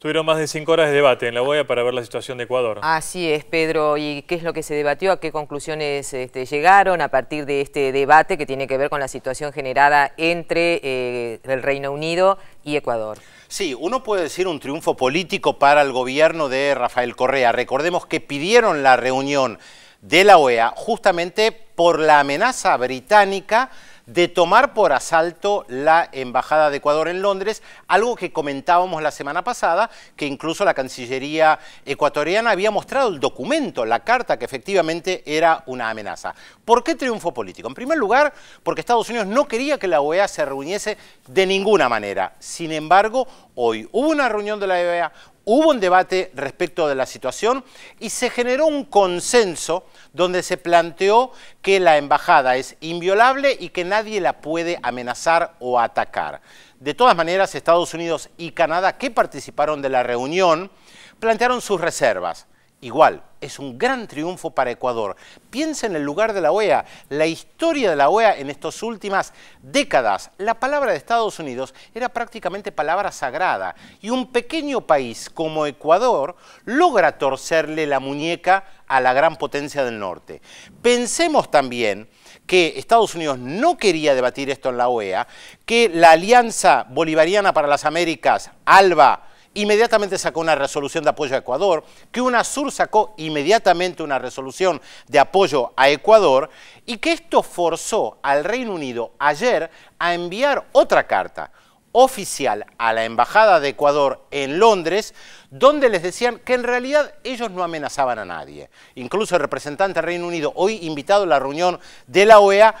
Tuvieron más de cinco horas de debate en la OEA para ver la situación de Ecuador. Así es, Pedro. ¿Y qué es lo que se debatió? ¿A qué conclusiones este, llegaron a partir de este debate que tiene que ver con la situación generada entre eh, el Reino Unido y Ecuador? Sí, uno puede decir un triunfo político para el gobierno de Rafael Correa. Recordemos que pidieron la reunión de la OEA justamente por la amenaza británica de tomar por asalto la Embajada de Ecuador en Londres, algo que comentábamos la semana pasada, que incluso la Cancillería ecuatoriana había mostrado el documento, la carta, que efectivamente era una amenaza. ¿Por qué triunfo político? En primer lugar, porque Estados Unidos no quería que la OEA se reuniese de ninguna manera. Sin embargo, hoy hubo una reunión de la OEA, hubo un debate respecto de la situación y se generó un consenso donde se planteó que la embajada es inviolable y que nadie la puede amenazar o atacar. De todas maneras, Estados Unidos y Canadá, que participaron de la reunión, plantearon sus reservas igual, es un gran triunfo para Ecuador. Piensa en el lugar de la OEA, la historia de la OEA en estas últimas décadas. La palabra de Estados Unidos era prácticamente palabra sagrada y un pequeño país como Ecuador logra torcerle la muñeca a la gran potencia del norte. Pensemos también que Estados Unidos no quería debatir esto en la OEA, que la Alianza Bolivariana para las Américas, ALBA, inmediatamente sacó una resolución de apoyo a Ecuador, que UNASUR sacó inmediatamente una resolución de apoyo a Ecuador y que esto forzó al Reino Unido ayer a enviar otra carta oficial a la Embajada de Ecuador en Londres, donde les decían que en realidad ellos no amenazaban a nadie. Incluso el representante del Reino Unido, hoy invitado a la reunión de la OEA,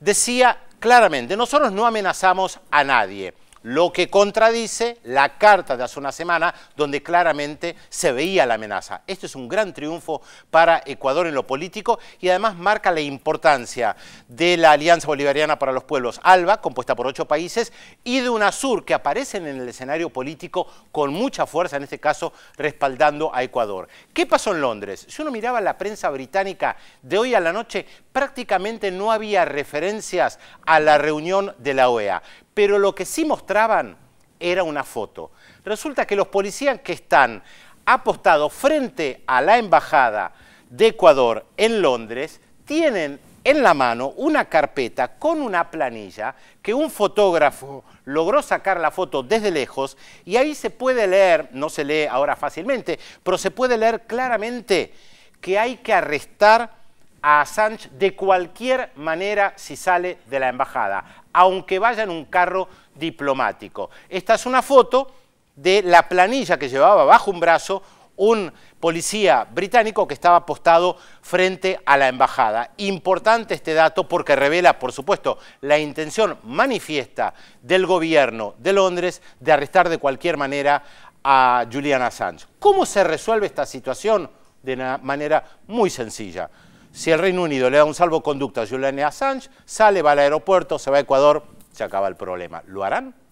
decía claramente, nosotros no amenazamos a nadie lo que contradice la carta de hace una semana donde claramente se veía la amenaza. Esto es un gran triunfo para Ecuador en lo político y además marca la importancia de la Alianza Bolivariana para los Pueblos, ALBA, compuesta por ocho países, y de UNASUR, que aparecen en el escenario político con mucha fuerza, en este caso respaldando a Ecuador. ¿Qué pasó en Londres? Si uno miraba la prensa británica de hoy a la noche, prácticamente no había referencias a la reunión de la OEA pero lo que sí mostraban era una foto. Resulta que los policías que están apostados frente a la embajada de Ecuador en Londres tienen en la mano una carpeta con una planilla que un fotógrafo logró sacar la foto desde lejos y ahí se puede leer, no se lee ahora fácilmente, pero se puede leer claramente que hay que arrestar a Assange de cualquier manera si sale de la embajada, aunque vaya en un carro diplomático. Esta es una foto de la planilla que llevaba bajo un brazo un policía británico que estaba postado frente a la embajada. Importante este dato porque revela, por supuesto, la intención manifiesta del gobierno de Londres de arrestar de cualquier manera a Julian Assange. ¿Cómo se resuelve esta situación? De una manera muy sencilla si el Reino Unido le da un salvoconducto a Julian Assange, sale, va al aeropuerto, se va a Ecuador, se acaba el problema. ¿Lo harán?